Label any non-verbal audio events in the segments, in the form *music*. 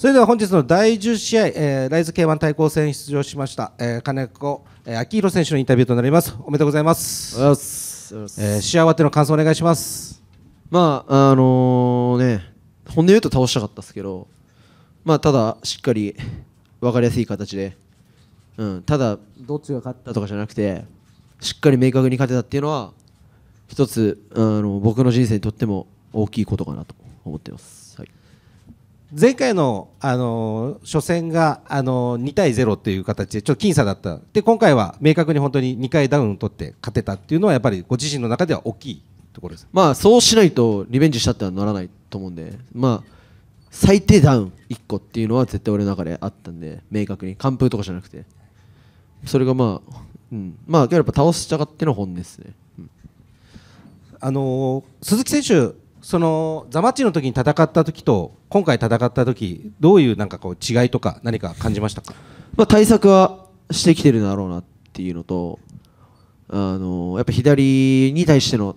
それでは本日の第10試合、えー、ライズ K1 対抗戦出場しました、えー、金子、えー、秋広選手のインタビューとなります。おめでとうございます。おはようございます。えー、試合終わっての感想お願いします。まあ、あのー、ね、本音言うと倒したかったですけど、まあ、ただ、しっかり分かりやすい形で、うん、ただ、どっちが勝ったとかじゃなくて、しっかり明確に勝てたっていうのは、一つ、あの僕の人生にとっても大きいことかなと思ってます。はい前回の、あの初戦が、あのー、2対0っていう形でちょっと僅差だったで今回は明確に本当に2回ダウンを取って勝てたっていうのはやっぱりご自身の中では大きいところです、まあ、そうしないとリベンジしたってはならないと思うんで、まあ、最低ダウン1個っていうのは絶対俺の中であったんで明確に完封とかじゃなくてそれがまあ、うんまあ、やっぱ倒しゃがっての本ですね。うん、あのー、鈴木選手そのザマッチの時に戦った時と今回戦った時どういうなんかこう違いとか何か感じましたか、まあ、対策はしてきてるだろうなっていうのとあのやっぱ左に対しての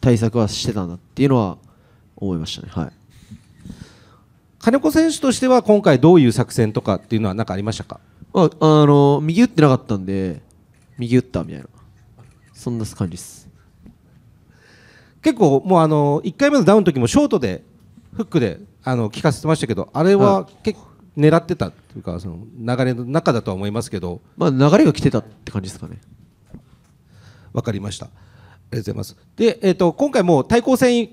対策はしてたんだっていうのは思いましたね。はい金子選手としては今回どういう作戦とかっていうのは何かありましたかああの右打ってなかったんで右打ったみたいなそんな感じです結構もうあの1回目のダウンの時もショートでフックであの聞かせてましたけどあれは結構狙ってたというかその流れの中だとは思いますけど、まあ、流れが来てたって感じですかねわかりましたありがとうございますで、えーと、今回も対抗戦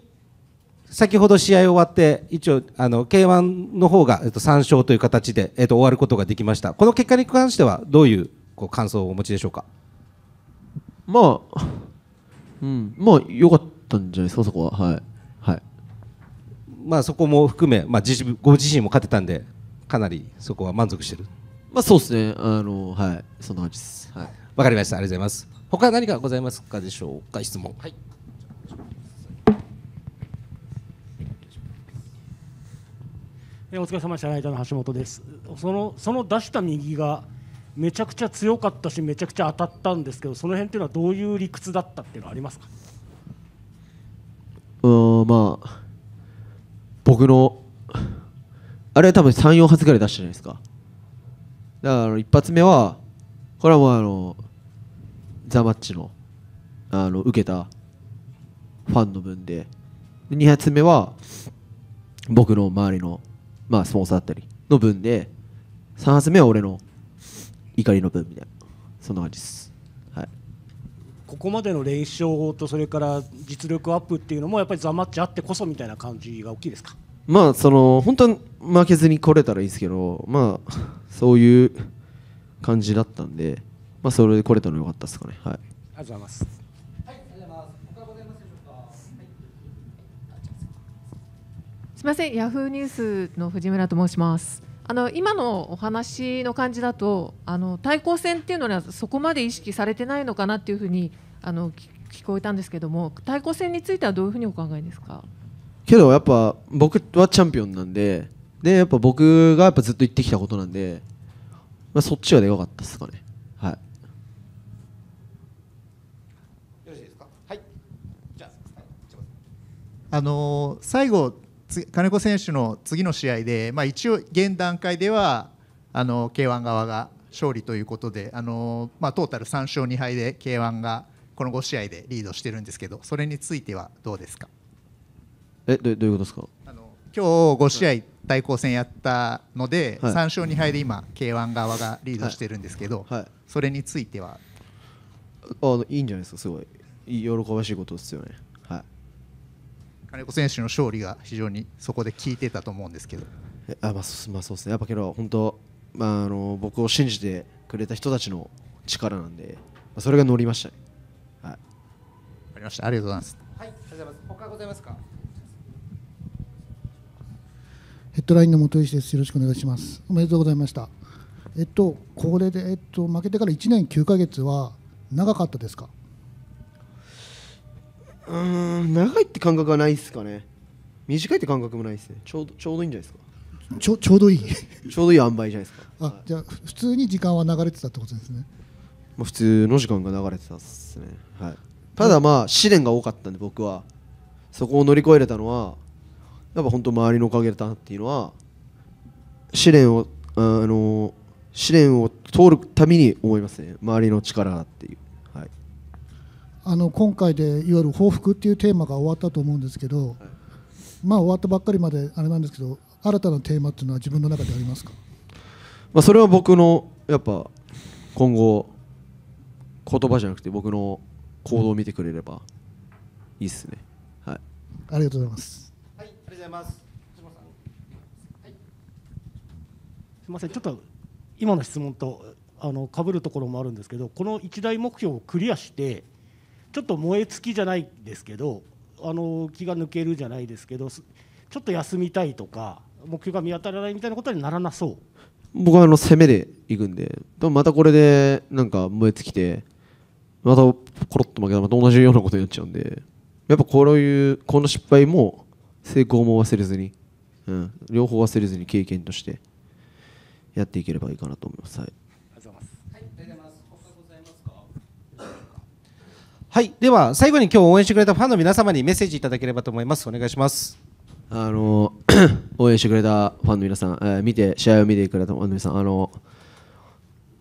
先ほど試合終わって一応あの K1 の方が、えと3勝という形で、えーと、と終わることができましたこの結果に関してはどういうこう感想をお持ちでしょうかまあ、うん、まあよかったったんじゃないですかそこははいはいまあそこも含め、まあ、ご自身も勝てたんでかなりそこは満足してるまあそうですねあのはいそんな感じですはいわかりましたありがとうございます他何かございますかでしょうか質問はいお疲れ様でしたライターの橋本ですそのその出した右がめちゃくちゃ強かったしめちゃくちゃ当たったんですけどその辺っていうのはどういう理屈だったっていうのはありますかまあ僕のあれは多分34発ぐらい出したじゃないですかだから一発目はこれはもうあのザ・マッチのあの受けたファンの分で2発目は僕の周りのまあスポンサーだったりの分で3発目は俺の怒りの分みたいなそんな感じですここまでの連勝とそれから実力アップっていうのもやっぱりザ・マッチあってこそみたいな感じが大きいですかまあその本当は負けずに来れたらいいですけどまあそういう感じだったんで、まあ、それで来れたのよかったですかね、はい、ありがとうございます。はい、ありがとうございます。他ございますでしょうか。はい、すみません、ヤフーニュースの藤村と申します。あの今のお話の感じだとあの対抗戦っていうのはそこまで意識されてないのかなっていうふうにあの聞こえたんですけども対抗戦についてはどういうふうにお考えですかけどやっぱ僕はチャンピオンなんででやっぱ僕がやっぱずっと言ってきたことなんで、まあ、そっちはでかかったですかねはいあのー、最後金子選手の次の試合で、まあ、一応、現段階ではあの k 1側が勝利ということであの、まあ、トータル3勝2敗で k 1がこの5試合でリードしてるんですけどそれについてはどうですかえどどういうことですかあの今日5試合対抗戦やったので、はい、3勝2敗で今 k 1側がリードしてるんですけど、はいはい、それについてはあいいんじゃないですかすごい喜ばしいことですよね。金子選手の勝利が非常にそこで効いてたと思うんですけど。あまあ、そうですね、やっぱけど本当、まあ、あの僕を信じてくれた人たちの力なんで、まあ、それが乗りました、ね、はい、ありましたありがとうございます。はい、ありがとうございます。他ございますか。ヘッドラインの元石です。よろしくお願いします。おめでとうございました。えっと、これで、えっと、負けてから一年九ヶ月は長かったですか。うん長いって感覚はないですかね短いって感覚もないですねちょうどちょうどいいんじゃないですかちょちょうどいいちょうどいい塩梅じゃないですかあ、じゃあ普通に時間は流れてたってことですね、まあ、普通の時間が流れてたっすね、はい、ただまあ試練が多かったんで僕はそこを乗り越えれたのはやっぱ本当周りのおかげだなっていうのは試練をあの試練を通るために思いますね周りの力っていうはいあの今回でいわゆる報復っていうテーマが終わったと思うんですけど、はい、まあ終わったばっかりまであれなんですけど新たなテーマっていうのは自分の中でありますか、まあ、それは僕のやっぱ今後言葉じゃなくて僕の行動を見てくれればいいっすねはいありがとうございますはいありがとうございますすみませんちょっと今の質問とあの被るところもあるんですけどこの一大目標をクリアしてちょっと燃え尽きじゃないですけどあの気が抜けるじゃないですけどちょっと休みたいとか目標が見当たらないみたいなことにならなそう僕はあの攻めでいくんででもまたこれでなんか燃え尽きてまたコロッと負けたまた同じようなことになっちゃうんでやっぱこういうこの失敗も成功も忘れずに、うん、両方忘れずに経験としてやっていければいいかなと思います。はい、ありがとうございます。はい、ありがとうございます。はい、では最後に今日応援してくれたファンの皆様にメッセージいただければと思います。お願いします。あの *coughs* 応援してくれたファンの皆さん、えー、見て試合を見てくれたファンの皆さん、あの、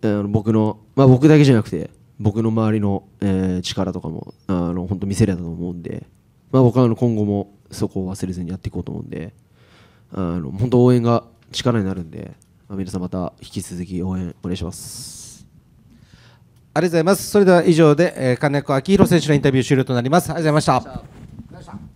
えー、僕のまあ、僕だけじゃなくて僕の周りの、えー、力とかもあの本当見せれたと思うんで、まあ、僕はあの今後もそこを忘れずにやっていこうと思うんで、あの本当応援が力になるんで、皆さんまた引き続き応援お願いします。ありがとうございます。それでは以上で、え金子昭弘選手のインタビュー終了となります。ありがとうございました。